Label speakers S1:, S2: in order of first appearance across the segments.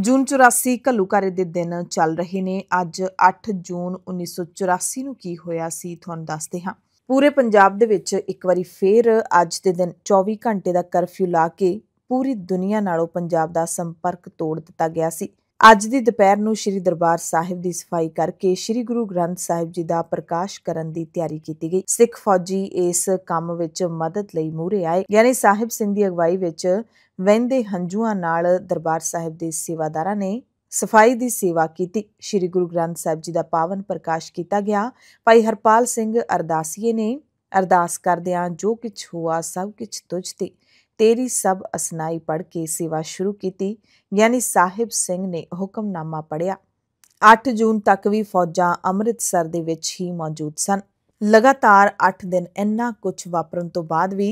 S1: ਜੂਨ 84 ਘੱਲੂਕਾਰੇ ਦੇ ਦਿਨ ਚੱਲ ਰਹੇ ਨੇ ਅੱਜ 8 ਜੂਨ 1984 ਨੂੰ ਕੀ ਹੋਇਆ ਸੀ ਤੁਹਾਨੂੰ ਦੱਸਦੇ ਹਾਂ ਪੂਰੇ ਪੰਜਾਬ ਦੇ ਵਿੱਚ ਇੱਕ ਵਾਰੀ ਫੇਰ ਅੱਜ ਦੇ ਦਿਨ 24 ਘੰਟੇ ਦਾ ਕਰਫਿਊ ਲਾ ਕੇ ਪੂਰੀ ਦੁਨੀਆ ਨਾਲੋਂ ਪੰਜਾਬ ਦਾ ਸੰਪਰਕ ਤੋੜ ਦਿੱਤਾ ਗਿਆ ਸੀ ਅੱਜ ਦੀ ਦੁਪਹਿਰ ਨੂੰ ਸ੍ਰੀ ਦਰਬਾਰ ਸਾਹਿਬ ਦੀ ਸਫਾਈ ਕਰਕੇ ਸ੍ਰੀ ਗੁਰੂ ਗ੍ਰੰਥ ਸਾਹਿਬ ਜੀ ਦਾ ਪ੍ਰਕਾਸ਼ ਕਰਨ ਦੀ ਤਿਆਰੀ ਕੀਤੀ ਗਈ ਸਿੱਖ ਫੌਜੀ ਇਸ ਕੰਮ ਵਿੱਚ ਮਦਦ ਲਈ ਮੂਰੇ ਆਏ ਯਾਨੀ ਸਾਹਿਬ ਸਿੰਘ ਦੀ ਅਗਵਾਈ ਵਿੱਚ ਵਹਿੰਦੇ ਹੰਝੂਆਂ ਨਾਲ ਦਰਬਾਰ ਸਾਹਿਬ ਦੇ ਸੇਵਾਦਾਰਾਂ ਨੇ ਸਫਾਈ ਦੀ ਸੇਵਾ ਕੀਤੀ ਸ੍ਰੀ ਗੁਰੂ ਗ੍ਰੰਥ ਸਾਹਿਬ ਜੀ ਦਾ ਪਾਵਨ ਪ੍ਰਕਾਸ਼ ਕੀਤਾ ਗਿਆ ਭਾਈ ਹਰਪਾਲ ਸਿੰਘ ਅਰਦਾਸੀਏ ਨੇ ਅਰਦਾਸ ਕਰਦਿਆਂ ਜੋ ਕੁਝ ਹੋਆ ਸਭ ਕੁਝ ਤੁਝ ਤੇ ਤੇਰੀ ਸਭ ਅਸਨਾਈ ਪੜ ਕੇ ਸੇਵਾ ਸ਼ੁਰੂ ਕੀਤੀ ਯਾਨੀ ਸਾਹਿਬ ਸਿੰਘ ਨੇ ਹੁਕਮਨਾਮਾ ਪੜਿਆ 8 ਜੂਨ ਤੱਕ ਵੀ ਫੌਜਾਂ ਅੰਮ੍ਰਿਤਸਰ ਦੇ ਵਿੱਚ ਹੀ ਮੌਜੂਦ ਸਨ ਲਗਾਤਾਰ 8 ਦਿਨ ਇੰਨਾ ਕੁਝ ਵਾਪਰਨ ਤੋਂ ਬਾਅਦ ਵੀ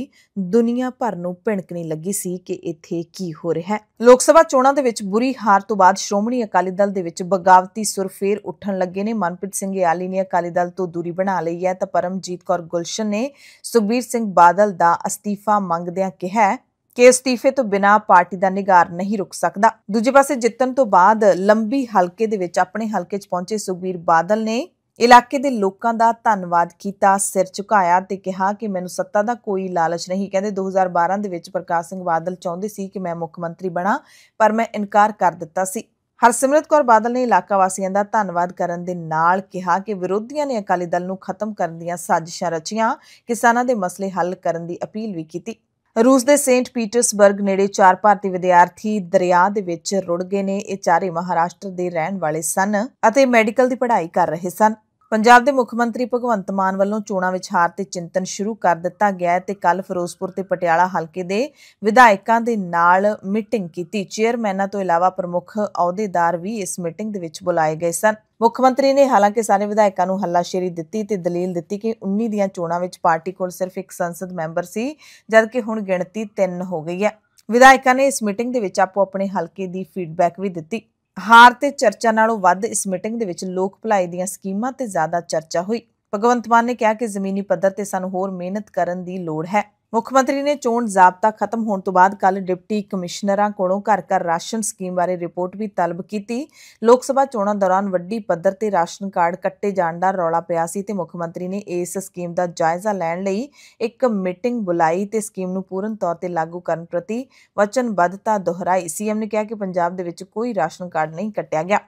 S1: ਦੁਨੀਆ ਭਰ ਨੂੰ ਭਿਣਕਣੀ ਲੱਗੀ ਸੀ ਕਿ ਇੱਥੇ ਕੀ ਹੋ ਰਿਹਾ ਹੈ ਲੋਕ ਸਭਾ ਚੋਣਾਂ ਦੇ ਵਿੱਚ ਬੁਰੀ ਹਾਰ ਤੋਂ ਬਾਅਦ ਸ਼੍ਰੋਮਣੀ ਅਕਾਲੀ ਦਲ ਦੇ ਵਿੱਚ ਬਗਾਵਤੀ ਸੁਰ ਫੇਰ ਉੱਠਣ ਲੱਗੇ ਨੇ ਮਨਪ੍ਰੀਤ ਸਿੰਘ ਯਾਲੀ ਨੇ ਅਕਾਲੀ ਦਲ ਤੋਂ ਦੂਰੀ ਬਣਾ ਲਈ ਹੈ ਤਾਂ ਪਰਮਜੀਤ ਕੌਰ ਗੁਲਸ਼ਨ ਨੇ ਸੁਖਬੀਰ ਸਿੰਘ ਬਾਦਲ ਦਾ ਅਸਤੀਫਾ ਮੰਗਦਿਆਂ ਕਿਹਾ ਕਿ ਅਸਤੀਫੇ ਤੋਂ ਬਿਨਾ ਪਾਰਟੀ ਦਾ ਨਿਗਾਰ ਨਹੀਂ ਰੁਕ ਸਕਦਾ ਦੂਜੇ ਪਾਸੇ ਜਿੱਤਣ ਤੋਂ ਬਾਅਦ ਲੰਬੀ ਹਲਕੇ ਦੇ ਵਿੱਚ ਆਪਣੇ ਹਲਕੇ 'ਚ ਪਹੁੰਚੇ ਸੁਖਬੀਰ ਬਾਦਲ ਨੇ ਇਲਾਕੇ ਦੇ ਲੋਕਾਂ ਦਾ ਧੰਨਵਾਦ ਕੀਤਾ ਸਿਰ ਝੁਕਾਇਆ ਤੇ ਕਿਹਾ ਕਿ ਮੈਨੂੰ ਸੱਤਾ ਦਾ ਕੋਈ ਲਾਲਚ ਨਹੀਂ ਕਹਿੰਦੇ 2012 ਦੇ ਵਿੱਚ ਪ੍ਰਕਾਸ਼ ਸਿੰਘ ਬਾਦਲ ਚਾਹੁੰਦੇ ਸੀ ਕਿ ਮੈਂ ਮੁੱਖ ਮੰਤਰੀ ਬਣਾ ਪਰ ਮੈਂ ਇਨਕਾਰ ਕਰ ਦਿੱਤਾ ਸੀ ਹਰਸਿਮਰਤ ਕੌਰ ਬਾਦਲ ਨੇ ਇਲਾਕਾ ਵਾਸੀਆਂ ਦਾ ਧੰਨਵਾਦ ਕਰਨ ਦੇ ਨਾਲ ਕਿਹਾ ਕਿ ਵਿਰੋਧੀਆਂ ਨੇ ਅਕਾਲੀ ਦਲ ਨੂੰ ਖਤਮ ਕਰਨ ਦੀਆਂ ਸਾਜ਼ਿਸ਼ਾਂ ਰਚੀਆਂ ਕਿਸਾਨਾਂ ਦੇ ਮਸਲੇ ਹੱਲ ਕਰਨ ਦੀ ਅਪੀਲ ਵੀ ਕੀਤੀ ਰੂਸ ਦੇ ਸੇਂਟ ਪੀਟਰਸਬਰਗ ਨੇੜੇ ਚਾਰ ਭਾਰਤੀ ਵਿਦਿਆਰਥੀ ਦਰਿਆ ਦੇ ਵਿੱਚ ਰੁੜ ਗਏ ਨੇ ਇਹ ਚਾਰੇ ਮਹਾਰਾਸ਼ਟਰ ਦੇ ਰਹਿਣ ਵਾਲੇ ਸਨ ਅਤੇ ਮੈਡੀਕਲ ਦੀ ਪੜ੍ਹਾਈ ਕਰ ਰਹੇ ਸਨ ਪੰਜਾਬ ਦੇ ਮੁੱਖ ਮੰਤਰੀ ਭਗਵੰਤ ਮਾਨ ਵੱਲੋਂ ਚੋਣਾਂ ਵਿੱਚ ਹਾਰ ਤੇ ਚਿੰਤਨ ਸ਼ੁਰੂ ਕਰ ਦਿੱਤਾ ਗਿਆ ਹੈ ਤੇ ਕੱਲ ਫਿਰੋਜ਼ਪੁਰ ਤੇ ਪਟਿਆਲਾ ਹਲਕੇ ਦੇ ਵਿਧਾਇਕਾਂ ਦੇ ਨਾਲ ਮੀਟਿੰਗ ਕੀਤੀ ਚੇਅਰਮੈਨਾਂ ਤੋਂ ਇਲਾਵਾ ਪ੍ਰਮੁੱਖ ਅਹੁਦੇਦਾਰ ਵੀ ਇਸ ਮੀਟਿੰਗ ਦੇ ਵਿੱਚ ਬੁਲਾਏ ਗਏ ਸਨ ਮੁੱਖ ਮੰਤਰੀ ਨੇ ਹਾਲਾਂਕਿ ਸਾਰੇ ਵਿਧਾਇਕਾਂ ਨੂੰ ਹੱਲਾਸ਼ੇਰੀ ਦਿੱਤੀ ਤੇ ਦਲੀਲ ਦਿੱਤੀ ਕਿ 19 ਦੀਆਂ ਚੋਣਾਂ ਵਿੱਚ ਪਾਰਟੀ ਕੋਲ ਸਿਰਫ ਇੱਕ ਸੰਸਦ ਮੈਂਬਰ ਸੀ ਜਦਕਿ ਹੁਣ ਗਿਣਤੀ 3 ਹੋ ਗਈ ਹੈ ਵਿਧਾਇਕਾਂ ਨੇ ਇਸ ਮੀਟਿੰਗ ਦੇ ਵਿੱਚ ਆਪੋ ਆਪਣੇ ਹਲਕੇ ਦੀ ਫੀਡਬੈਕ ਵੀ ਦਿੱਤੀ ਹਾਰ ਤੇ ਚਰਚਾ ਨਾਲੋਂ ਵੱਧ ਇਸ ਮੀਟਿੰਗ ਦੇ ਵਿੱਚ ਲੋਕ ਭਲਾਈ ਦੀਆਂ ਸਕੀਮਾਂ ਤੇ ਜ਼ਿਆਦਾ ਚਰਚਾ ਹੋਈ ਭਗਵੰਤ ਮਾਨ ਨੇ ਕਿਹਾ ਕਿ ਜ਼ਮੀਨੀ ਪੱਧਰ ਤੇ ਸਾਨੂੰ ਹੋਰ ਮਿਹਨਤ ਕਰਨ ਦੀ ਲੋੜ ਹੈ ਮੁੱਖ ਮੰਤਰੀ ਨੇ ਚੋਣ ਜ਼ਾਬਤਾ ਖਤਮ ਹੋਣ ਤੋਂ ਬਾਅਦ ਕੱਲ ਡਿਪਟੀ ਕਮਿਸ਼ਨਰਾਂ ਕੋਲੋਂ ਘਰ-ਘਰ ਰਾਸ਼ਨ ਸਕੀਮ ਬਾਰੇ ਰਿਪੋਰਟ ਵੀ ਤਲਬ ਕੀਤੀ ਲੋਕ ਸਭਾ ਚੋਣਾਂ ਦੌਰਾਨ ਵੱਡੀ ਪੱਧਰ ਤੇ ਰਾਸ਼ਨ ਕਾਰਡ ਕੱਟੇ ਜਾਣ ਦਾ ਰੌਲਾ ਪਿਆ ਸੀ ਤੇ ਮੁੱਖ ਮੰਤਰੀ ਨੇ ਇਸ ਸਕੀਮ ਦਾ ਜਾਇਜ਼ਾ ਲੈਣ ਲਈ ਇੱਕ ਮੀਟਿੰਗ ਬੁਲਾਈ ਤੇ ਸਕੀਮ ਨੂੰ ਪੂਰਨ ਤੌਰ ਤੇ ਲਾਗੂ ਕਰਨ ਪ੍ਰਤੀ ਵਚਨਬੱਧਤਾ ਦੁਹਰਾਈ ਸੀਐਮ ਨੇ ਕਿਹਾ ਕਿ ਪੰਜਾਬ ਦੇ ਵਿੱਚ ਕੋਈ ਰਾਸ਼ਨ ਕਾਰਡ ਨਹੀਂ ਕੱਟਿਆ ਗਿਆ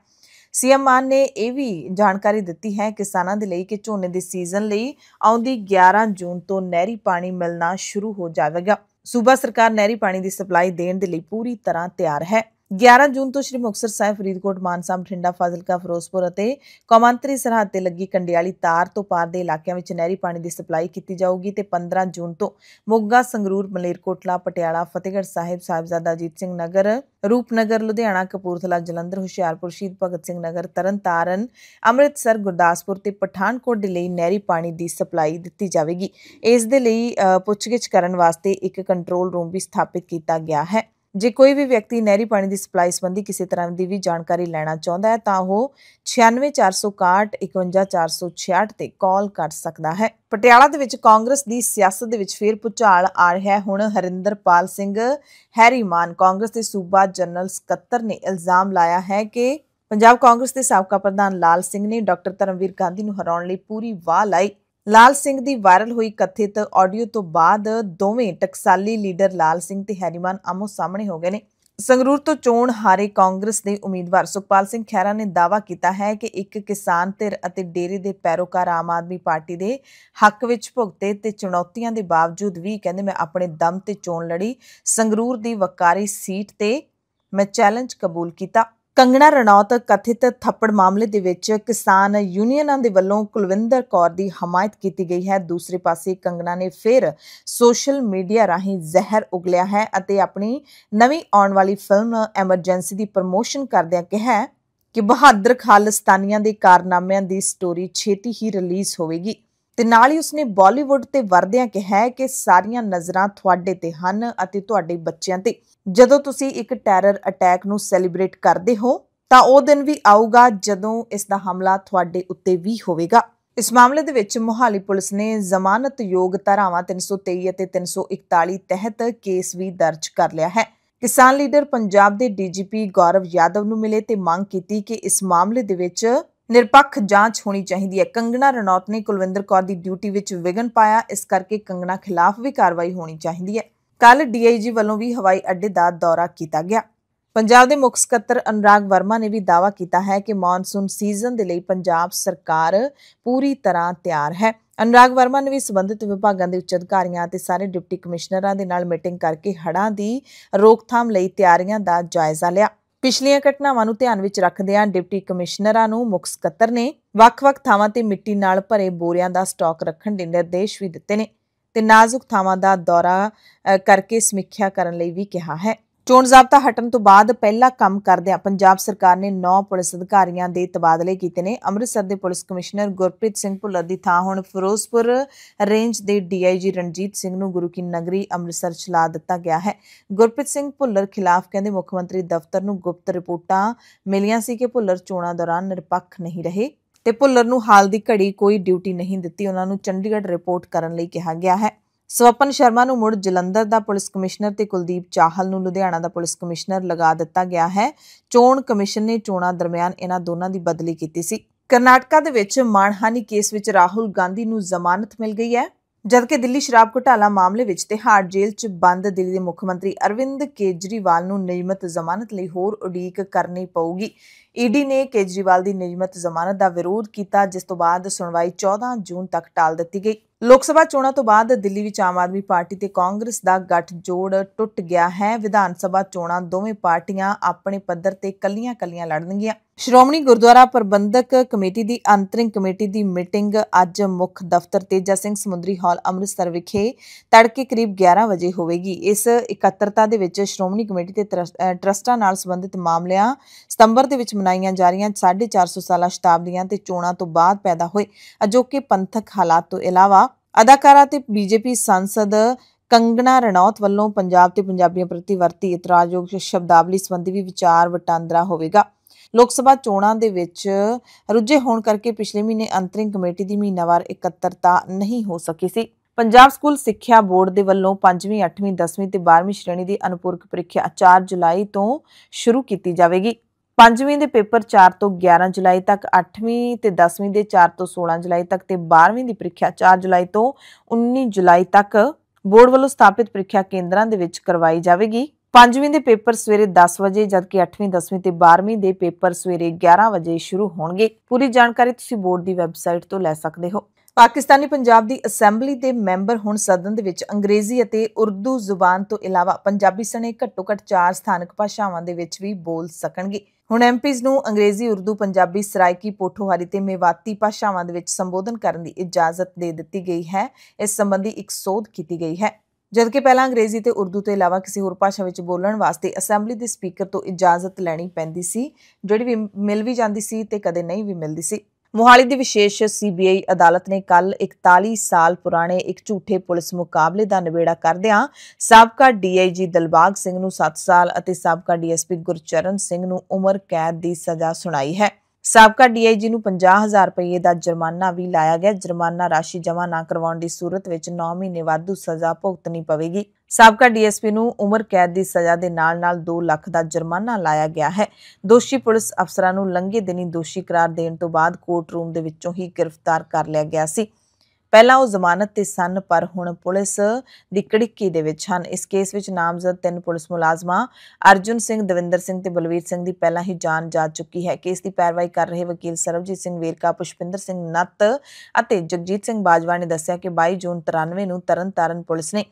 S1: ਸੀਐਮ ਮਾਨ ਨੇ ਇਹ ਵੀ ਜਾਣਕਾਰੀ ਦਿੱਤੀ ਹੈ ਕਿਸਾਨਾਂ ਦੇ ਲਈ ਕਿ ਝੋਨੇ ਦੇ ਸੀਜ਼ਨ ਲਈ ਆਉਂਦੀ 11 ਜੂਨ ਤੋਂ ਨਹਿਰੀ ਪਾਣੀ ਮਿਲਣਾ ਸ਼ੁਰੂ ਹੋ ਜਾਵੇਗਾ ਸੂਬਾ ਸਰਕਾਰ ਨਹਿਰੀ ਪਾਣੀ ਦੀ ਸਪਲਾਈ ਦੇਣ ਦੇ ਲਈ ਪੂਰੀ ਤਰ੍ਹਾਂ ਤਿਆਰ ਹੈ 11 ਜੂਨ ਤੋਂ ਸ਼੍ਰੀ ਮੁਕਸਰ ਸਾਹਿਬ ਫਰੀਦਕੋਟ ਮਾਨਸਾ ਬਠਿੰਡਾ ਫਾਜ਼ਿਲਕਾ ਫਿਰੋਜ਼ਪੁਰ ਅਤੇ ਕੌਮਾਂਤਰੀ ਸਰਹੱਦ ਤੇ ਲੱਗੀ ਕੰਡਿਆਲੀ ਤਾਰ ਤੋਂ ਪਾਰ ਦੇ ਇਲਾਕਿਆਂ ਵਿੱਚ ਨਹਿਰੀ ਪਾਣੀ ਦੀ ਸਪਲਾਈ ਕੀਤੀ ਜਾਊਗੀ ਤੇ 15 ਜੂਨ ਤੋਂ ਮੋਗਾ ਸੰਗਰੂਰ ਮਲੇਰਕੋਟਲਾ ਪਟਿਆਲਾ ਫਤਿਹਗੜ੍ਹ ਸਾਹਿਬ ਸਾਹਿਬਜ਼ਾਦਾ ਅਜੀਤ ਸਿੰਘ ਨਗਰ ਰੂਪਨਗਰ ਲੁਧਿਆਣਾ ਕਪੂਰਥਲਾ ਜਲੰਧਰ ਹੁਸ਼ਿਆਰਪੁਰ ਸ਼ਹੀਦ ਭਗਤ ਸਿੰਘ ਨਗਰ ਤਰਨਤਾਰਨ ਅੰਮ੍ਰਿਤਸਰ ਗੁਰਦਾਸਪੁਰ ਤੇ ਪਠਾਨਕੋਟ ਦੇ ਲਈ ਨਹਿਰੀ ਪਾਣੀ ਦੀ ਸਪਲਾਈ ਦਿੱਤੀ ਜਾਵੇਗੀ ਇਸ ਦੇ ਲਈ ਪੁੱਛਗਿੱਛ ਕਰਨ ਵਾਸਤੇ ਇੱਕ ਕੰਟਰੋਲ ਰੂਮ ਵੀ ਸਥਾਪਿਤ ਕੀਤਾ ਗਿਆ ਹੈ ਜੇ ਕੋਈ ਵੀ ਵਿਅਕਤੀ ਨਹਿਰੀ ਪਾਣੀ ਦੀ ਸਪਲਾਈ ਸੰਬੰਧੀ ਕਿਸੇ ਤਰ੍ਹਾਂ ਦੀ ਵੀ ਜਾਣਕਾਰੀ ਲੈਣਾ ਚਾਹੁੰਦਾ ਹੈ ਤਾਂ ਉਹ 9646151466 ਤੇ ਕਾਲ ਕਰ ਸਕਦਾ ਹੈ ਪਟਿਆਲਾ ਦੇ ਵਿੱਚ ਕਾਂਗਰਸ ਦੀ ਸਿਆਸਤ ਦੇ ਵਿੱਚ ਫੇਰ ਪੁਚਾਲ ਆ ਰਿਹਾ ਹੈ ਹੁਣ ਹਰਿੰਦਰਪਾਲ ਸਿੰਘ ਹੈਰੀਮਾਨ ਕਾਂਗਰਸ ਦੇ ਸੂਬਾ ਜਨਰਲ ਸਕੱਤਰ ਨੇ ਇਲਜ਼ਾਮ ਲਾਇਆ ਹੈ ਕਿ ਪੰਜਾਬ ਕਾਂਗਰਸ ਦੇ ਸਾਬਕਾ ਪ੍ਰਧਾਨ ਲਾਲ ਸਿੰਘ ਨੇ ਡਾਕਟਰ ਧਰਮਵੀਰ ਗਾਂਧੀ ਨੂੰ ਹਰਾਉਣ ਲਈ ਪੂਰੀ ਵਾਹ ਲਾਈ ਲਾਲ ਸਿੰਘ ਦੀ ਵਾਇਰਲ ਹੋਈ ਕਥਿਤ ਆਡੀਓ ਤੋਂ ਬਾਅਦ ਦੋਵੇਂ ਟਕਸਾਲੀ ਲੀਡਰ ਲਾਲ ਸਿੰਘ ਤੇ ਹੈਰੀਮਾਨ ਆਮੋ ਸਾਹਮਣੇ ਹੋ ਗਏ ਨੇ ਸੰਗਰੂਰ ਤੋਂ ਚੋਣ ਹਾਰੇ ਕਾਂਗਰਸ ਦੇ ਉਮੀਦਵਾਰ ਸੁਖਪਾਲ ਸਿੰਘ ਖੈਰਾ ਨੇ ਦਾਵਾ ਕੀਤਾ ਹੈ ਕਿ ਇੱਕ ਕਿਸਾਨ ਧਿਰ ਅਤੇ ਡੇਰੇ ਦੇ ਪੈਰੋਕਾਰ ਆਮ ਆਦਮੀ ਪਾਰਟੀ ਦੇ ਹੱਕ ਵਿੱਚ ਭੁਗਤੇ ਤੇ ਚੁਣੌਤੀਆਂ ਦੇ ਬਾਵਜੂਦ ਵੀ ਕਹਿੰਦੇ ਮੈਂ ਆਪਣੇ ਦਮ ਤੇ ਚੋਣ ਲੜੀ ਸੰਗਰੂਰ ਦੀ ਵਕਾਰੀ ਸੀਟ ਤੇ ਮੈਂ ਚੈਲੰਜ ਕਬੂਲ ਕੀਤਾ ਕੰਗਣਾ ਰਣੌਤ ਕਥਿਤ ਥੱਪੜ ਮਾਮਲੇ ਦੇ ਵਿੱਚ ਕਿਸਾਨ ਯੂਨੀਅਨਾਂ ਦੇ ਵੱਲੋਂ ਕੁਲਵਿੰਦਰ ਕੌਰ ਦੀ ਹਮਾਇਤ ਕੀਤੀ ਗਈ ਹੈ ਦੂਸਰੇ ਪਾਸੇ ਕੰਗਣਾ ਨੇ ਫਿਰ ਸੋਸ਼ਲ ਮੀਡੀਆ ਰਾਹੀਂ ਜ਼ਹਿਰ ਉਗਲਿਆ ਹੈ ਅਤੇ ਆਪਣੀ ਨਵੀਂ ਆਉਣ ਵਾਲੀ ਫਿਲਮ ਐਮਰਜੈਂਸੀ ਦੀ ਪ੍ਰਮੋਸ਼ਨ ਕਰਦਿਆਂ ਕਿਹਾ ਕਿ ਬਹਾਦਰ ਖਾਲਸਤਾਨੀਆਂ ਦੇ ਕਾਰਨਾਮਿਆਂ ਦੀ ਸਟੋਰੀ ਛੇਤੀ ਹੀ ਰਿਲੀਜ਼ ਹੋਵੇਗੀ ਤੇ ਨਾਲ ਹੀ ਉਸਨੇ ਬਾਲੀਵੁੱਡ ਤੇ ਵਰਦਿਆਂ ਕਿਹਾ ਹੈ ਕਿ ਸਾਰੀਆਂ ਨਜ਼ਰਾਂ ਤੁਹਾਡੇ ਤੇ ਹਨ ਅਤੇ ਤੁਹਾਡੇ ਬੱਚਿਆਂ ਤੇ ਜਦੋਂ ਤੁਸੀਂ ਇੱਕ ਟੈਰਰ ਅਟੈਕ ਨੂੰ ਸੈਲੀਬ੍ਰੇਟ ਕਰਦੇ ਹੋ ਤਾਂ ਉਹ ਦਿਨ ਵੀ ਆਊਗਾ ਜਦੋਂ ਇਸ ਦਾ ਹਮਲਾ ਤੁਹਾਡੇ ਉੱਤੇ ਵੀ ਹੋਵੇਗਾ ਇਸ ਮਾਮਲੇ ਦੇ ਵਿੱਚ ਮੁਹਾਲੀ ਪੁਲਿਸ ਨੇ ਜ਼ਮਾਨਤ ਯੋਗ ਧਾਰਾਵਾਂ 323 ਅਤੇ 341 ਤਹਿਤ ਕੇਸ ਵੀ ਦਰਜ ਕਰ ਲਿਆ ਹੈ ਕਿਸਾਨ ਲੀਡਰ ਪੰਜਾਬ ਦੇ ਡੀਜੀਪੀ ਗੌਰਵ ਯਾਦਵ ਨੂੰ ਮਿਲੇ ਤੇ ਮੰਗ ਕੀਤੀ ਕਿ ਇਸ ਮਾਮਲੇ ਦੇ ਵਿੱਚ ਨਿਰਪੱਖ ਜਾਂਚ ਹੋਣੀ ਚਾਹੀਦੀ ਹੈ ਕੰਗਣਾ ਰਣੌਤ ਨੇ ਕੁਲਵਿੰਦਰ ਕੌਰ ਦੀ ਡਿਊਟੀ ਵਿੱਚ ਵਿਗਨ ਪਾਇਆ ਇਸ ਕਰਕੇ ਕੰਗਣਾ ਖਿਲਾਫ ਵੀ ਕਾਰਵਾਈ ਹੋਣੀ ਚਾਹੀਦੀ ਹੈ ਕੱਲ ਡੀਆਈਜੀ ਵੱਲੋਂ ਵੀ ਹਵਾਈ ਅੱਡੇ ਦਾ ਦੌਰਾ ਕੀਤਾ ਗਿਆ ਪੰਜਾਬ ਦੇ ਮੁੱਖ ਸਕੱਤਰ ਅਨਰਾਗ ਵਰਮਾ ਨੇ ਵੀ ਦਾਅਵਾ ਕੀਤਾ ਹੈ ਕਿ ਮੌਨਸੂਨ ਸੀਜ਼ਨ ਦੇ ਲਈ ਪੰਜਾਬ ਸਰਕਾਰ ਪੂਰੀ ਤਰ੍ਹਾਂ ਤਿਆਰ ਹੈ ਅਨਰਾਗ ਵਰਮਾ ਨੇ ਵੀ ਸਬੰਧਤ ਵਿਭਾਗਾਂ ਦੇ ਉੱਚ ਅਧਿਕਾਰੀਆਂ ਅਤੇ ਸਾਰੇ ਡਿਪਟੀ ਕਮਿਸ਼ਨਰਾਂ ਦੇ ਨਾਲ ਮੀਟਿੰਗ ਕਰਕੇ ਹੜ੍ਹਾਂ ਦੀ ਰੋਕਥਾਮ ਲਈ ਤਿਆਰੀਆਂ ਦਾ ਜਾਇਜ਼ਾ ਲਿਆ ਪਿਛਲੀਆਂ ਘਟਨਾਵਾਂ ਨੂੰ ਧਿਆਨ ਵਿੱਚ ਰੱਖਦਿਆਂ ਡਿਪਟੀ ਕਮਿਸ਼ਨਰਾਂ ਨੂੰ ਮੁੱਖ ਸਕੱਤਰ ਨੇ ਵੱਖ-ਵੱਖ ਥਾਵਾਂ ਤੇ ਮਿੱਟੀ ਨਾਲ ਭਰੇ ਬੋਰੀਆਂ ਦਾ ਸਟਾਕ ਰੱਖਣ ਦੇ ਨਿਰਦੇਸ਼ ਵੀ ਦਿੱਤੇ ਨੇ ਤੇ ਨਾਜ਼ੁਕ ਥਾਵਾਂ ਦਾ ਦੌਰਾ ਕਰਕੇ ਸਮੀਖਿਆ ਕਰਨ ਲਈ ਵੀ ਕਿਹਾ ਹੈ ਚੋਣ ਜ਼ਾਬਤਾ ਹਟਣ ਤੋਂ ਬਾਅਦ ਪਹਿਲਾ ਕੰਮ ਕਰਦੇ ਆ ਪੰਜਾਬ ਸਰਕਾਰ ਨੇ 9 ਪੁਲਿਸ ਅਧਿਕਾਰੀਆਂ ਦੇ ਤਬਾਦਲੇ ਕੀਤੇ ਨੇ ਅੰਮ੍ਰਿਤਸਰ ਦੇ ਪੁਲਿਸ ਕਮਿਸ਼ਨਰ ਗੁਰਪ੍ਰੀਤ ਸਿੰਘ ਭੁੱਲਰ ਦੀ ਥਾਂ ਹੁਣ ਫਿਰੋਜ਼ਪੁਰ ਰੇਂਜ ਦੇ ਡੀਆਈਜੀ ਰਣਜੀਤ ਸਿੰਘ ਨੂੰ ਗੁਰੂ ਕੀ ਨਗਰੀ ਅੰਮ੍ਰਿਤਸਰ ਚਲਾ ਦਿੱਤਾ ਗਿਆ ਹੈ ਗੁਰਪ੍ਰੀਤ ਸਿੰਘ ਭੁੱਲਰ ਖਿਲਾਫ ਕਹਿੰਦੇ ਮੁੱਖ ਮੰਤਰੀ ਦਫ਼ਤਰ ਨੂੰ ਗੁਪਤ ਰਿਪੋਰਟਾਂ ਮਿਲੀਆਂ ਸੀ ਕਿ ਭੁੱਲਰ ਚੋਣਾਂ ਦੌਰਾਨ ਨਿਰਪੱਖ ਨਹੀਂ ਰਹੇ ਤੇ ਭੁੱਲਰ ਨੂੰ ਹਾਲ ਦੀ ਘੜੀ ਕੋਈ ਡਿਊਟੀ ਨਹੀਂ ਦਿੱਤੀ ਉਹਨਾਂ ਨੂੰ ਚੰਡੀਗੜ੍ਹ ਰਿਪੋਰਟ ਕਰਨ ਲਈ ਕਿਹਾ ਗਿਆ ਹੈ ਸਵਪਨ ਸ਼ਰਮਾ ਨੂੰ ਮੁੜ ਜਲੰਧਰ ਦਾ ਪੁਲਿਸ ਕਮਿਸ਼ਨਰ ਤੇ ਕੁਲਦੀਪ ਚਾਹਲ ਨੂੰ ਲੁਧਿਆਣਾ ਦਾ ਪੁਲਿਸ ਕਮਿਸ਼ਨਰ ਲਗਾ ਦਿੱਤਾ ਗਿਆ ਹੈ ਚੋਣ ਕਮਿਸ਼ਨ ਨੇ ਚੋਣਾਂ ਦਰਮਿਆਨ ਇਹਨਾਂ ਦੋਨਾਂ ਦੀ ਬਦਲੀ ਕੀਤੀ ਸੀ ਕਰਨਾਟਕਾ ਦੇ ਵਿੱਚ ਮਾਨਹਾਨੀ ਕੇਸ ਵਿੱਚ ਰਾਹੁਲ ਗਾਂਧੀ ਨੂੰ ਜ਼ਮਾਨਤ ਮਿਲ ਗਈ ਹੈ ਜਦਕਿ ਦਿੱਲੀ ਸ਼ਰਾਬ ਘੁਟਾਲਾ ਮਾਮਲੇ ਵਿੱਚ ਤਿਹਾੜ ਜੇਲ੍ਹ 'ਚ ਬੰਦ ਦਿੱਲੀ ਦੇ ਮੁੱਖ ਮੰਤਰੀ ਅਰਵਿੰਦ ਕੇਜਰੀਵਾਲ ਨੂੰ ਨਿਯਮਤ ਜ਼ਮਾਨਤ ਲਈ ਹੋਰ ਉਡੀਕ ਕਰਨੀ ਪਊਗੀ ਈਡੀ ਨੇ ਕੇਜਰੀਵਾਲ ਦੀ ਨਿਯਮਤ ਜ਼ਮਾਨਤ ਦਾ ਵਿਰੋਧ ਕੀਤਾ ਜਿਸ ਤੋਂ ਬਾਅਦ ਸੁਣਵਾਈ 14 ਜੂਨ ਤੱਕ ਟਾਲ ਦਿੱਤੀ ਗਈ ਲੋਕ ਸਭਾ ਚੋਣਾਂ ਤੋਂ ਬਾਅਦ ਦਿੱਲੀ ਵਿੱਚ ਆਮ ਆਦਮੀ ਪਾਰਟੀ ਤੇ ਕਾਂਗਰਸ ਦਾ ਗੱਠ ਜੋੜ ਟੁੱਟ ਗਿਆ ਹੈ ਵਿਧਾਨ ਸਭਾ ਚੋਣਾਂ ਦੋਵੇਂ ਪਾਰਟੀਆਂ ਆਪਣੇ ਪੱਧਰ ਤੇ ਕੱਲੀਆਂ-ਕੱਲੀਆਂ ਲੜਨਗੀਆਂ ਸ਼੍ਰੋਮਣੀ ਗੁਰਦੁਆਰਾ ਪ੍ਰਬੰਧਕ ਕਮੇਟੀ ਦੀ ਅੰਤਰਿੰਗ ਕਮੇਟੀ ਦੀ ਮੀਟਿੰਗ ਅੱਜ ਮੁੱਖ ਦਫ਼ਤਰ ਤੇਜਾ ਸਿੰਘ ਸਮੁੰਦਰੀ ਹਾਲ ਅੰਮ੍ਰਿਤਸਰ ਵਿਖੇ ਤੜਕੇ ਕਰੀਬ 11 ਵਜੇ ਹੋਵੇਗੀ ਇਸ ਇਕੱਤਰਤਾ ਦੇ ਵਿੱਚ ਸ਼੍ਰੋਮਣੀ ਕਮੇਟੀ ਤੇ ਟਰਸਟਾਂ ਨਾਲ ਸੰਬੰਧਿਤ ਮਾਮਲਿਆਂ ਸਤੰਬਰ ਦੇ ਵਿੱਚ ਮਨਾਈਆਂ ਜਾ ਰਹੀਆਂ 450 ਸਾਲਾ ਸ਼ਤਾਬਦੀਆਂ ਤੇ ਚੋਣਾਂ ਤੋਂ ਬਾਅਦ ਪੈਦਾ ਹੋਏ ਅਜੋਕੇ ਪੰਥਕ ਹਾਲਾਤ ਤੋਂ ਇਲਾਵਾ ਅਦਾਕਾਰਾ ਤੇ ਬੀਜੇਪੀ ਸੰਸਦ ਕੰਗਣਾ ਰਣੌਤ ਵੱਲੋਂ ਪੰਜਾਬ ਤੇ ਪੰਜਾਬੀਆਂ ਪ੍ਰਤੀ ਵਰਤੀ ਇਤਰਾਜ਼ਯੋਗ ਸ਼ਬਦਾਵਲੀ ਸੰਬੰਧੀ ਵੀ ਵਿਚਾਰ ਵਟਾਂਦਰਾ ਹੋਵੇਗਾ ਲੋਕ ਸਭਾ ਚੋਣਾਂ ਦੇ ਵਿੱਚ ਰੁੱਝੇ ਹੋਣ ਕਰਕੇ ਪਿਛਲੇ ਮਹੀਨੇ ਅੰਤਰਿੰਗ ਕਮੇਟੀ ਦੀ ਮਹੀਨਾਵਾਰ ਇਕੱਤਰਤਾ ਨਹੀਂ ਹੋ ਸਕੀ ਸੀ ਪੰਜਾਬ ਸਕੂਲ ਸਿੱਖਿਆ ਬੋਰਡ ਦੇ ਵੱਲੋਂ 5ਵੀਂ 8ਵੀਂ 10ਵੀਂ ਤੇ 12ਵੀਂ ਸ਼੍ਰੇਣੀ ਦੀ ਅਨੁਪੂਰਕ ਪ੍ਰੀਖਿਆ 4 ਜੁਲਾਈ ਤੋਂ ਸ਼ੁਰੂ ਕੀਤੀ ਜਾਵੇਗੀ ਪੰਜਵੀਂ ਦੇ ਪੇਪਰ 4 ਤੋਂ 11 ਜੁਲਾਈ ਤੱਕ 8ਵੀਂ ਤੇ 10ਵੀਂ ਦੇ 4 ਤੋਂ 16 ਜੁਲਾਈ ਤੱਕ ਤੇ 12ਵੀਂ ਦੀ ਪ੍ਰੀਖਿਆ 4 ਜੁਲਾਈ ਤੋਂ 19 ਜੁਲਾਈ ਤੱਕ ਬੋਰਡ ਵੱਲੋਂ ਸਥਾਪਿਤ ਪ੍ਰੀਖਿਆ ਕੇਂਦਰਾਂ ਦੇ ਵਿੱਚ ਕਰਵਾਈ ਜਾਵੇਗੀ ਪੰਜਵੀਂ ਦੇ ਪੇਪਰ ਸਵੇਰੇ 10 ਵਜੇ ਜਦਕਿ 8ਵੀਂ 10ਵੀਂ ਤੇ 12ਵੀਂ ਦੇ ਪੇਪਰ ਸਵੇਰੇ 11 ਵਜੇ ਸ਼ੁਰੂ ਹੋਣਗੇ ਪੂਰੀ ਜਾਣਕਾਰੀ ਤੁਸੀਂ ਬੋਰਡ ਦੀ ਵੈਬਸਾਈਟ ਤੋਂ ਲੈ ਸਕਦੇ ਹੋ ਪਾਕਿਸਤਾਨੀ ਪੰਜਾਬ ਦੀ ਅਸੈਂਬਲੀ ਦੇ ਮੈਂਬਰ ਹੁਣ ਸਦਨ ਦੇ ਵਿੱਚ ਅੰਗਰੇਜ਼ੀ ਅਤੇ ਉਰਦੂ ਜ਼ੁਬਾਨ ਤੋਂ ਇਲਾਵਾ ਪੰਜਾਬੀ ਸਣੇ ਘੱਟੋ-ਘੱਟ 4 ਸਥਾਨਕ ਭਾਸ਼ਾਵਾਂ ਦੇ ਵਿੱਚ ਵੀ ਬੋਲ ਸਕਣਗੇ ਹੁਣ ਐਮਪੀਜ਼ ਨੂੰ ਅੰਗਰੇਜ਼ੀ ਉਰਦੂ ਪੰਜਾਬੀ ਸਰਾਇਕੀ ਪੋਠੋਹਾਰੀ ਤੇ ਮੇਵਾਤੀ ਭਾਸ਼ਾਵਾਂ ਦੇ ਵਿੱਚ ਸੰਬੋਧਨ ਕਰਨ ਦੀ ਇਜਾਜ਼ਤ ਦੇ ਦਿੱਤੀ ਗਈ ਹੈ ਇਸ ਸੰਬੰਧੀ ਇੱਕ ਸੋਧ ਕੀਤੀ ਗਈ ਹੈ ਜਦਕਿ ਪਹਿਲਾਂ ਅੰਗਰੇਜ਼ੀ ਤੇ ਉਰਦੂ ਤੋਂ ਇਲਾਵਾ ਕਿਸੇ ਹੋਰ ਭਾਸ਼ਾ ਵਿੱਚ ਬੋਲਣ ਵਾਸਤੇ ਅਸੈਂਬਲੀ ਦੇ ਸਪੀਕਰ ਤੋਂ ਇਜਾਜ਼ਤ ਲੈਣੀ ਪੈਂਦੀ ਸੀ ਜਿਹੜੀ ਵੀ ਮਿਲ ਵੀ ਜਾਂਦੀ ਸੀ ਤੇ ਕਦੇ ਨਹੀਂ ਵੀ ਮਿਲਦੀ ਸੀ ਮੋਹਾਲੀ ਦੀ ਵਿਸ਼ੇਸ਼ ਸੀਬੀਆਈ ਅਦਾਲਤ ਨੇ ਕੱਲ 41 ਸਾਲ ਪੁਰਾਣੇ ਇੱਕ ਝੂਠੇ ਪੁਲਿਸ ਮੁਕਾਬਲੇ ਦਾ ਨਵੇੜਾ ਕਰਦਿਆਂ ਸਾਬਕਾ ਡੀਆਈਜੀ ਦਲਬਾਗ ਸਿੰਘ ਨੂੰ 7 ਸਾਲ ਅਤੇ ਸਾਬਕਾ ਡੀਐਸਪੀ ਗੁਰਚਰਨ ਸਿੰਘ ਨੂੰ ਉਮਰ ਕੈਦ ਦੀ ਸਜ਼ਾ ਸੁਣਾਈ ਹੈ ਸਾਬਕਾ ਡੀਆਈਜੀ ਨੂੰ 50000 ਰੁਪਏ ਦਾ ਜੁਰਮਾਨਾ ਵੀ ਲਾਇਆ ਗਿਆ ਜੁਰਮਾਨਾ ਰਾਸ਼ੀ ਜਮ੍ਹਾਂ ਨਾ ਕਰਵਾਉਣ ਦੀ ਸੂਰਤ ਵਿੱਚ 9 ਮਹੀਨੇ ਵਾਧੂ ਸਜ਼ਾ ਭੁਗਤਣੀ ਪਵੇਗੀ ਸਾਬਕਾ ਡੀਐਸਪੀ ਨੂੰ ਉਮਰ ਕੈਦ ਦੀ ਸਜ਼ਾ ਦੇ ਨਾਲ-ਨਾਲ 2 ਲੱਖ ਦਾ ਜੁਰਮਾਨਾ ਲਾਇਆ ਗਿਆ ਹੈ ਦੋਸ਼ੀ ਪੁਲਿਸ ਅਫਸਰਾਂ ਨੂੰ ਲੰਘੇ ਦਿਨੀ ਦੋਸ਼ੀ ਕਰਾਰ ਦੇਣ ਤੋਂ ਬਾਅਦ ਕੋਰਟ ਰੂਮ ਦੇ ਵਿੱਚੋਂ ਹੀ ਗ੍ਰਿਫਤਾਰ ਕਰ ਲਿਆ ਗਿਆ ਸੀ ਪਹਿਲਾਂ ਉਹ ਜ਼ਮਾਨਤ ਤੇ ਸਨ ਪਰ ਹੁਣ ਪੁਲਿਸ ਦੀ ਕੜਿੱਕੀ ਦੇ ਵਿੱਚ ਹਨ ਇਸ ਕੇਸ ਵਿੱਚ ਨਾਮਜ਼ਦ ਤਿੰਨ ਪੁਲਿਸ ਮੁਲਾਜ਼ਮਾਂ ਅਰਜੁਨ ਸਿੰਘ ਦਵਿੰਦਰ ਸਿੰਘ ਤੇ ਬਲਵੀਰ ਸਿੰਘ ਦੀ ਪਹਿਲਾਂ ਹੀ ਜਾਨ ਜਾ ਚੁੱਕੀ ਹੈ ਕੇਸ ਦੀ ਪੈਰਵਾਈ ਕਰ ਰਹੇ ਵਕੀਲ ਸਰਬਜੀਤ ਸਿੰਘ ਵੇਰਕਾ ਪੁਸ਼ਪਿੰਦਰ ਸਿੰਘ ਨੱਤ ਅਤੇ ਜਗਜੀਤ ਸਿੰਘ ਬਾਜਵਾ ਨੇ ਦੱਸਿਆ ਕਿ 22 ਜੂਨ 93 ਨੂੰ ਤਰਨਤਾਰਨ ਪੁਲਿਸ ਨੇ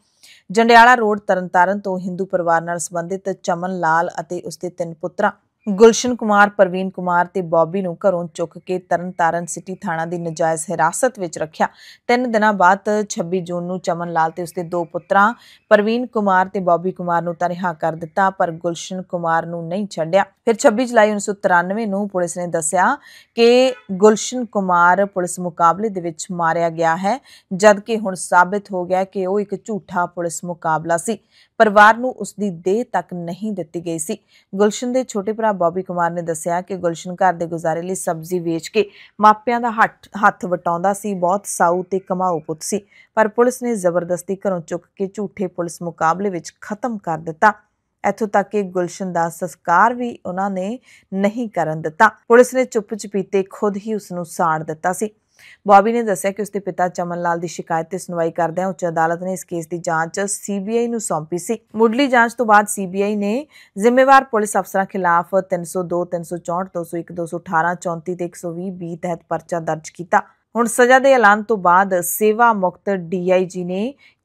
S1: ਜੰਡਿਆਲਾ ਰੋਡ ਤਰਨਤਾਰਨ ਤੋਂ ਹਿੰਦੂ ਪਰਿਵਾਰ ਨਾਲ ਸੰਬੰਧਿਤ ਚਮਨ ਲਾਲ ਅਤੇ ਉਸਦੇ ਤਿੰਨ ਪੁੱਤਰਾਂ ਗੁਲਸ਼ਨ ਕੁਮਾਰ ਪ੍ਰਵੀਨ ਕੁਮਾਰ ਤੇ ਬੌਬੀ ਨੂੰ ਘਰੋਂ ਚੁੱਕ ਕੇ ਤਰਨਤਾਰਨ ਸਿਟੀ ਥਾਣਾ ਦੀ ਨਜਾਇਜ਼ ਹਿਰਾਸਤ ਵਿੱਚ ਰੱਖਿਆ ਤਿੰਨ ਦਿਨਾਂ ਬਾਅਦ 26 ਜੂਨ ਨੂੰ ਚਮਨ ਲਾਲ ਤੇ ਉਸਦੇ ਦੋ ਪੁੱਤਰਾਂ ਪ੍ਰਵੀਨ ਕੁਮਾਰ ਤੇ ਬੌਬੀ ਕੁਮਾਰ ਨੂੰ ਤਰਿਹਾ ਕਰ ਦਿੱਤਾ ਪਰ ਗੁਲਸ਼ਨ ਕੁਮਾਰ ਨੂੰ ਨਹੀਂ ਛੱਡਿਆ ਫਿਰ 26 ਜੁਲਾਈ 1993 ਨੂੰ ਪੁਲਿਸ ਨੇ ਦੱਸਿਆ ਕਿ ਗੁਲਸ਼ਨ ਕੁਮਾਰ ਪੁਲਿਸ ਮੁਕਾਬਲੇ ਦੇ ਵਿੱਚ ਮਾਰਿਆ ਗਿਆ ਹੈ ਜਦਕਿ ਹੁਣ ਸਾਬਤ ਹੋ ਗਿਆ ਕਿ ਉਹ ਇੱਕ ਝੂਠਾ ਪੁਲਿਸ ਮੁਕਾਬਲਾ ਸੀ ਪਰਿਵਾਰ ਨੂੰ ਉਸ ਦੀ ਦੇਹ ਤੱਕ ਨਹੀਂ ਦਿੱਤੀ ਗਈ ਸੀ ਗੁਲਸ਼ਨ ਦੇ ਛੋਟੇ ਭਰਾ ਬੌਬੀ ਕੁਮਾਰ ਨੇ ਦੱਸਿਆ ਕਿ ਗੁਲਸ਼ਨ ਘਰ ਦੇ ਗੁਜ਼ਾਰੇ ਲਈ ਸਬਜ਼ੀ ਵੇਚ ਕੇ ਮਾਪਿਆਂ ਦਾ ਹੱਥ ਵਟਾਉਂਦਾ ਸੀ ਬਹੁਤ ਸਾਊ ਤੇ ਕਮਾਊ ਪੁੱਤ ਸੀ ਪਰ ਪੁਲਿਸ ਨੇ ਜ਼ਬਰਦਸਤੀ ਘਰੋਂ ਚੁੱਕ ਕੇ ਝੂਠੇ ਪੁਲਿਸ ਮੁਕਾਬਲੇ ਵਿੱਚ ਖਤਮ ਕਰ ਦਿੱਤਾ ਇਥੋਂ ਤੱਕ ਕਿ ਗੁਲਸ਼ਨ ਦਾ ਸੰਸਕਾਰ ਵੀ ਉਹਨਾਂ ਨੇ ਨਹੀਂ ਕਰਨ ਦਿੱਤਾ ਪੁਲਿਸ ਨੇ ਚੁੱਪ ਚਪੀਤੇ ਖੁਦ ਹੀ ਉਸ ਨੂੰ ਸਾੜ ਦਿੱਤਾ ਸੀ ਬੌਬੀ ਨੇ ਦੱਸਿਆ ਕਿ ਉਸਦੇ ਪਿਤਾ ਚਮਨ ਲਾਲ ਦੀ ਸ਼ਿਕਾਇਤ ਤੇ ਸੁਣਵਾਈ ਕਰਦਿਆਂ ਉੱਚ ਅਦਾਲਤ ਨੇ ਇਸ ਕੇਸ ਦੀ ਜਾਂਚ ਸੀਬੀਆਈ ਨੂੰ ਸੌਂਪੀ ਸੀ ਮੁੱਢਲੀ ਜਾਂਚ ਤੋਂ ਬਾਅਦ ਸੀਬੀਆਈ ਨੇ ਜ਼ਿੰਮੇਵਾਰ ਪੁਲਿਸ ਅਫਸਰਾਂ ਖਿਲਾਫ 302 364 201 218 34 ਤੇ 120 ਬੀ ਤਹਿਤ ਪਰਚਾ ਦਰਜ ਕੀਤਾ ਹੁਣ ਸਜ਼ਾ ਦੇ ਐਲਾਨ ਤੋਂ ਬਾਅਦ ਸੇਵਾ ਮੁਕਤ ਡੀਆਈਜੀ ਨੇ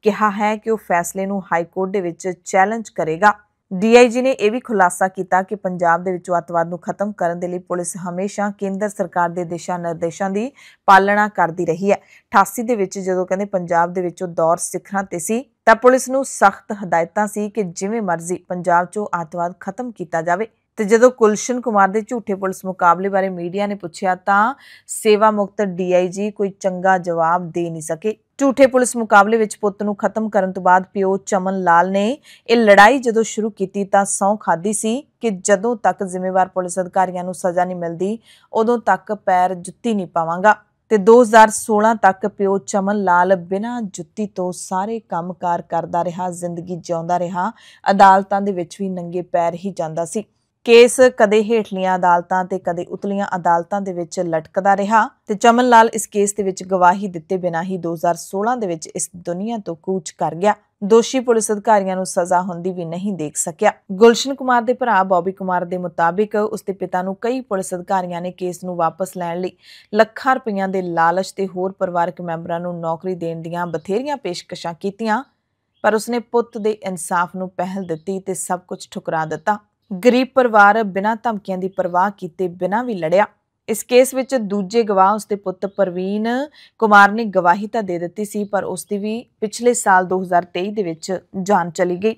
S1: ਕਿਹਾ ਹੈ ਕਿ ਉਹ ਫੈਸਲੇ ਨੂੰ ਹਾਈ ਕੋਰਟ ਦੇ ਵਿੱਚ ਚੈਲੰਜ ਕਰੇਗਾ ਡੀਆਈਜੀ ਨੇ ਇਹ ਵੀ ਖੁਲਾਸਾ ਕੀਤਾ ਕਿ ਪੰਜਾਬ ਦੇ ਵਿੱਚ ਅਤਵਾਦ ਨੂੰ ਖਤਮ ਕਰਨ ਦੇ ਲਈ ਪੁਲਿਸ ਹਮੇਸ਼ਾ ਕੇਂਦਰ ਸਰਕਾਰ ਦੇ ਦਿਸ਼ਾ ਨਿਰਦੇਸ਼ਾਂ ਦੀ ਪਾਲਣਾ ਕਰਦੀ ਰਹੀ ਹੈ 88 ਦੇ ਵਿੱਚ ਜਦੋਂ ਕਹਿੰਦੇ ਪੰਜਾਬ ਦੇ ਵਿੱਚੋਂ ਦੌਰ ਸਿਖਰਾਂ ਤੇ ਸੀ ਤਾਂ ਪੁਲਿਸ ਨੂੰ ਸਖਤ ਹਦਾਇਤਾਂ ਸੀ ਕਿ ਜਿਵੇਂ ਮਰਜ਼ੀ ਪੰਜਾਬ 'ਚੋਂ ਅਤਵਾਦ ਖਤਮ ਕੀਤਾ ਜਾਵੇ ਤੇ ਜਦੋਂ ਕੁਲਸ਼ਨ ਕੁਮਾਰ ਦੇ ਝੂਠੇ ਪੁਲਿਸ ਮੁਕਾਬਲੇ ਬਾਰੇ ਮੀਡੀਆ ਨੇ ਪੁੱਛਿਆ ਤਾਂ ਸੇਵਾ ਮੁਕਤ ਡੀਆਈਜੀ ਕੋਈ ਚੰਗਾ ਜਵਾਬ ਦੇ ਨਹੀਂ ਸਕੇ ਝੂਠੇ ਪੁਲਿਸ ਮੁਕਾਬਲੇ ਵਿੱਚ ਪੁੱਤ ਨੂੰ ਖਤਮ ਕਰਨ ਤੋਂ ਬਾਅਦ ਪਿਓ ਚਮਨ ਲਾਲ ਨੇ ਇਹ ਲੜਾਈ ਜਦੋਂ ਸ਼ੁਰੂ ਕੀਤੀ ਤਾਂ ਸੌਂ ਖਾਦੀ ਸੀ ਕਿ ਜਦੋਂ ਤੱਕ ਜ਼ਿੰਮੇਵਾਰ ਪੁਲਿਸ ਅਧਿਕਾਰੀਆਂ ਨੂੰ ਸਜ਼ਾ ਨਹੀਂ ਮਿਲਦੀ ਉਦੋਂ ਤੱਕ ਪੈਰ ਜੁੱਤੀ ਨਹੀਂ ਪਾਵਾਂਗਾ ਤੇ 2016 ਤੱਕ ਪਿਓ ਚਮਨ ਲਾਲ ਬਿਨਾਂ ਜੁੱਤੀ ਤੋਂ ਸਾਰੇ ਕੰਮਕਾਰ ਕਰਦਾ ਰਿਹਾ ਜ਼ਿੰਦਗੀ ਜਿਉਂਦਾ ਰਿਹਾ ਅਦਾਲਤਾਂ ਦੇ ਵਿੱਚ ਵੀ ਨੰਗੇ ਪੈਰ ਹੀ ਜਾਂਦਾ ਸੀ ਕੇਸ ਕਦੇ ਹੇਠਲੀਆਂ ਅਦਾਲਤਾਂ ਤੇ ਕਦੇ ਉਤਲੀਆਂ ਅਦਾਲਤਾਂ ਦੇ ਵਿੱਚ ਲਟਕਦਾ ਰਿਹਾ ਤੇ ਚਮਨ ਲਾਲ ਇਸ ਕੇਸ ਦੇ ਵਿੱਚ ਗਵਾਹੀ ਦਿੱਤੇ ਬਿਨਾਂ ਹੀ 2016 ਦੇ ਵਿੱਚ ਇਸ ਦੁਨੀਆ ਤੋਂ ਕੂਚ ਕਰ ਗਿਆ ਦੋਸ਼ੀ ਪੁਲਿਸ ਅਧਿਕਾਰੀਆਂ ਨੂੰ ਸਜ਼ਾ ਹੁੰਦੀ ਵੀ ਨਹੀਂ ਦੇਖ ਸਕਿਆ ਗੁਲਸ਼ਨ ਕੁਮਾਰ ਦੇ ਭਰਾ ਬੌਬੀ ਕੁਮਾਰ ਦੇ ਮੁਤਾਬਿਕ ਉਸਦੇ ਪਿਤਾ ਨੂੰ ਕਈ ਪੁਲਿਸ ਅਧਿਕਾਰੀਆਂ ਨੇ ਕੇਸ ਨੂੰ ਵਾਪਸ ਲੈਣ ਲਈ ਲੱਖਾਂ ਰੁਪਈਆਂ ਦੇ ਲਾਲਚ ਤੇ ਹੋਰ ਪਰਿਵਾਰਕ ਮੈਂਬਰਾਂ ਨੂੰ ਨੌਕਰੀ ਦੇਣ ਦੀਆਂ ਬਥੇਰੀਆਂ ਪੇਸ਼ਕਸ਼ਾਂ ਕੀਤੀਆਂ ਪਰ ਉਸਨੇ ਪੁੱਤ ਦੇ ਇਨਸਾਫ ਨੂੰ ਪਹਿਲ ਦਿੱਤੀ ਤੇ ਸਭ ਕੁਝ ਠੁਕਰਾ ਦਿੱਤਾ ਗਰੀਬ ਪਰਿਵਾਰ ਬਿਨਾਂ ਧਮਕੀਆਂ ਦੀ ਪਰਵਾਹ ਕੀਤੇ ਬਿਨਾਂ ਵੀ ਲੜਿਆ ਇਸ ਕੇਸ ਵਿੱਚ ਦੂਜੇ ਗਵਾਹ ਉਸਦੇ ਪੁੱਤ ਪ੍ਰਵੀਨ ਕੁਮਾਰ ਨੇ ਗਵਾਹੀ ਤਾਂ ਦੇ ਦਿੱਤੀ ਸੀ ਪਰ ਉਸ ਦੀ ਵੀ ਪਿਛਲੇ ਸਾਲ 2023 ਦੇ ਵਿੱਚ ਜਾਨ ਚਲੀ ਗਈ